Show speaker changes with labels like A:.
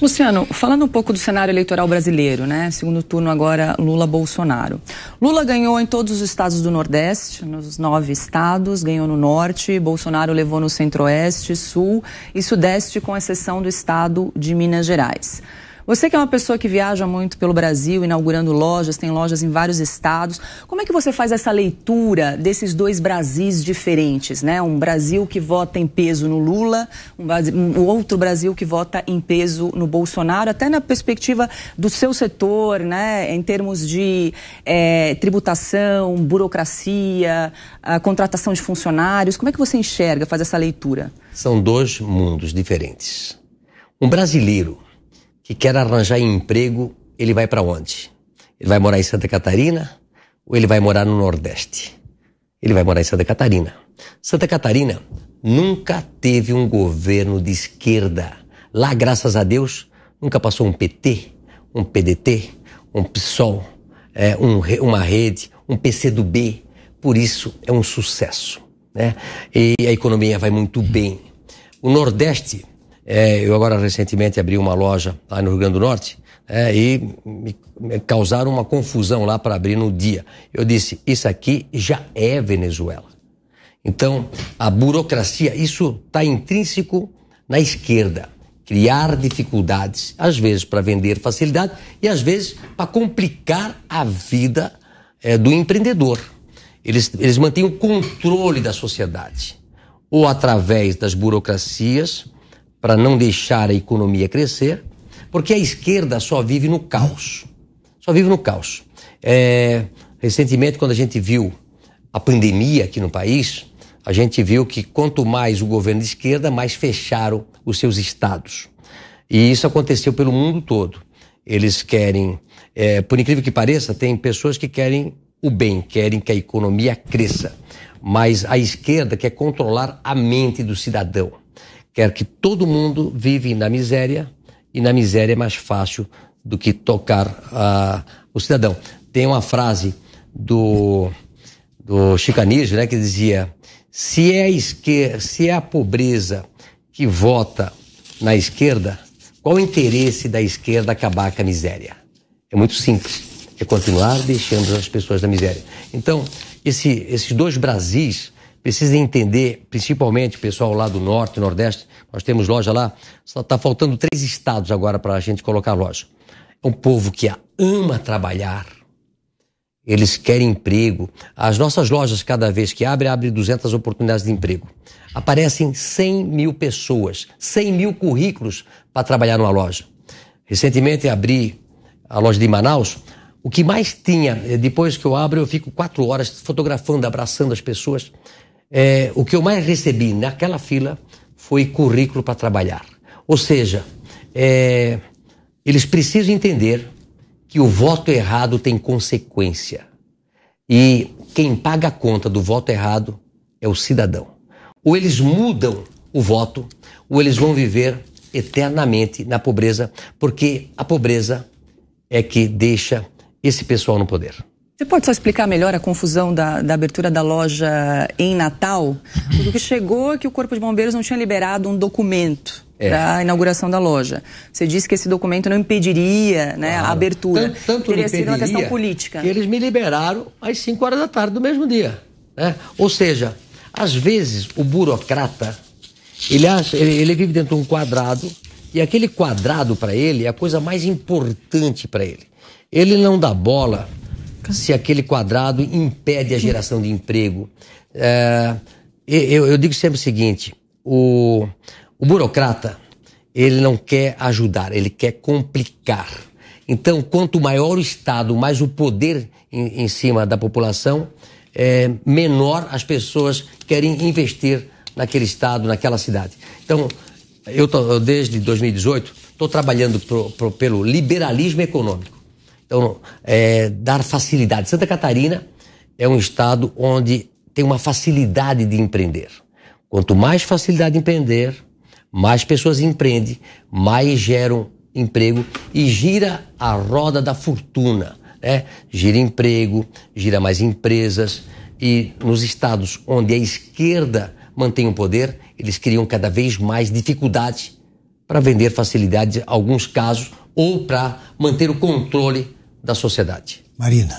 A: Luciano, falando um pouco do cenário eleitoral brasileiro, né? Segundo turno agora, Lula-Bolsonaro. Lula ganhou em todos os estados do Nordeste, nos nove estados, ganhou no Norte, Bolsonaro levou no Centro-Oeste, Sul e Sudeste, com exceção do estado de Minas Gerais. Você que é uma pessoa que viaja muito pelo Brasil, inaugurando lojas, tem lojas em vários estados, como é que você faz essa leitura desses dois Brasis diferentes, né? Um Brasil que vota em peso no Lula, um, um outro Brasil que vota em peso no Bolsonaro, até na perspectiva do seu setor, né? Em termos de é, tributação, burocracia, contratação de funcionários, como é que você enxerga, faz essa leitura?
B: São dois mundos diferentes. Um brasileiro que quer arranjar emprego, ele vai para onde? Ele vai morar em Santa Catarina ou ele vai morar no Nordeste? Ele vai morar em Santa Catarina. Santa Catarina nunca teve um governo de esquerda. Lá, graças a Deus, nunca passou um PT, um PDT, um PSOL, é, um, uma rede, um PCdoB. Por isso é um sucesso. Né? E a economia vai muito bem. O Nordeste é, eu agora recentemente abri uma loja lá no Rio Grande do Norte é, e me, me causaram uma confusão lá para abrir no dia. Eu disse, isso aqui já é Venezuela. Então, a burocracia, isso está intrínseco na esquerda. Criar dificuldades, às vezes para vender facilidade e às vezes para complicar a vida é, do empreendedor. Eles, eles mantêm o controle da sociedade, ou através das burocracias, para não deixar a economia crescer, porque a esquerda só vive no caos. Só vive no caos. É, recentemente, quando a gente viu a pandemia aqui no país, a gente viu que quanto mais o governo de esquerda, mais fecharam os seus estados. E isso aconteceu pelo mundo todo. Eles querem, é, por incrível que pareça, tem pessoas que querem o bem, querem que a economia cresça. Mas a esquerda quer controlar a mente do cidadão quer que todo mundo vive na miséria e na miséria é mais fácil do que tocar uh, o cidadão. Tem uma frase do, do Chicanismo, né, que dizia: se é a esquerda, se é a pobreza que vota na esquerda, qual o interesse da esquerda acabar com a miséria? É muito simples. É continuar deixando as pessoas na miséria. Então, esse, esses dois Brasis precisa entender, principalmente pessoal lá do norte, nordeste, nós temos loja lá, só está faltando três estados agora para a gente colocar loja. É um povo que ama trabalhar, eles querem emprego. As nossas lojas, cada vez que abre, abre 200 oportunidades de emprego. Aparecem 100 mil pessoas, 100 mil currículos para trabalhar numa loja. Recentemente abri a loja de Manaus, o que mais tinha, eh, depois que eu abro, eu fico quatro horas fotografando, abraçando as pessoas é, o que eu mais recebi naquela fila foi currículo para trabalhar. Ou seja, é, eles precisam entender que o voto errado tem consequência. E quem paga a conta do voto errado é o cidadão. Ou eles mudam o voto, ou eles vão viver eternamente na pobreza, porque a pobreza é que deixa esse pessoal no poder.
A: Você pode só explicar melhor a confusão da, da abertura da loja em Natal? Porque o que chegou é que o Corpo de Bombeiros não tinha liberado um documento é. para a inauguração da loja. Você
B: disse que esse documento não impediria né, claro. a abertura. Tanto, tanto Teria sido uma questão política. Que eles me liberaram às 5 horas da tarde do mesmo dia. Né? Ou seja, às vezes o burocrata ele, acha, ele, ele vive dentro de um quadrado e aquele quadrado para ele é a coisa mais importante para ele. Ele não dá bola se aquele quadrado impede a geração de emprego. É, eu, eu, digo sempre o seguinte: o, o burocrata ele não quer ajudar, ele quer complicar. Então, quanto maior o Estado, mais o poder em, em cima da população, é, menor as pessoas querem investir naquele Estado, naquela cidade. Então, eu, tô, eu desde 2018 estou trabalhando pro, pro, pelo liberalismo econômico. Então, é, dar facilidade. Santa Catarina é um estado onde tem uma facilidade de empreender. Quanto mais facilidade de empreender, mais pessoas empreendem, mais geram emprego e gira a roda da fortuna. Né? Gira emprego, gira mais empresas. E nos estados onde a esquerda mantém o poder, eles criam cada vez mais dificuldade para vender facilidades, alguns casos, ou para manter o controle da sociedade. Marina.